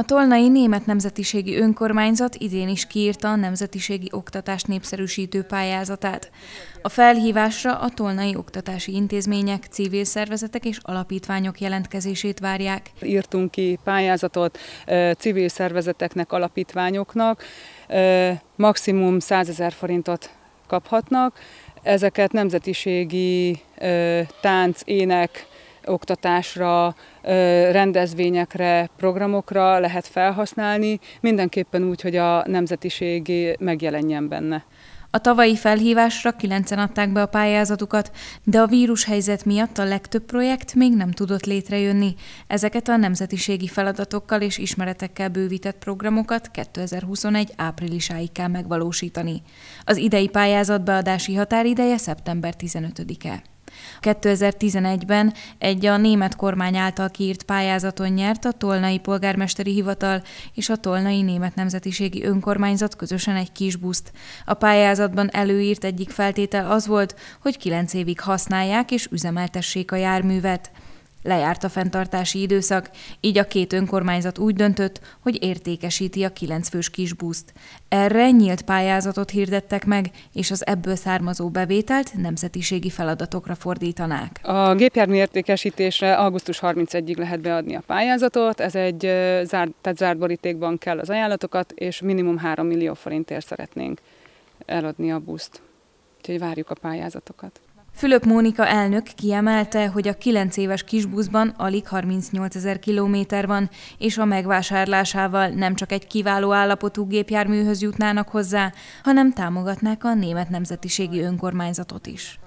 A tolnai német nemzetiségi önkormányzat idén is kiírta a nemzetiségi oktatás népszerűsítő pályázatát. A felhívásra a tolnai oktatási intézmények, civil szervezetek és alapítványok jelentkezését várják. Írtunk ki pályázatot civil szervezeteknek, alapítványoknak, maximum 100 ezer forintot kaphatnak. Ezeket nemzetiségi tánc, ének, oktatásra, rendezvényekre, programokra lehet felhasználni, mindenképpen úgy, hogy a nemzetiség megjelenjen benne. A tavalyi felhívásra kilencen adták be a pályázatukat, de a vírushelyzet miatt a legtöbb projekt még nem tudott létrejönni. Ezeket a nemzetiségi feladatokkal és ismeretekkel bővített programokat 2021 áprilisáig kell megvalósítani. Az idei pályázat beadási határideje szeptember 15-e. 2011-ben egy a német kormány által kiírt pályázaton nyert a Tolnai Polgármesteri Hivatal és a Tolnai Német Nemzetiségi Önkormányzat közösen egy buszt. A pályázatban előírt egyik feltétel az volt, hogy 9 évig használják és üzemeltessék a járművet. Lejárt a fenntartási időszak, így a két önkormányzat úgy döntött, hogy értékesíti a kilencfős kisbuszt. Erre nyílt pályázatot hirdettek meg, és az ebből származó bevételt nemzetiségi feladatokra fordítanák. A gépjármű értékesítésre augusztus 31-ig lehet beadni a pályázatot, ez egy zárt, tehát zárt borítékban kell az ajánlatokat, és minimum 3 millió forintért szeretnénk eladni a buszt. Úgyhogy várjuk a pályázatokat. Fülöp Mónika elnök kiemelte, hogy a 9 éves kisbuszban alig 38 ezer kilométer van, és a megvásárlásával nem csak egy kiváló állapotú gépjárműhöz jutnának hozzá, hanem támogatnák a német nemzetiségi önkormányzatot is.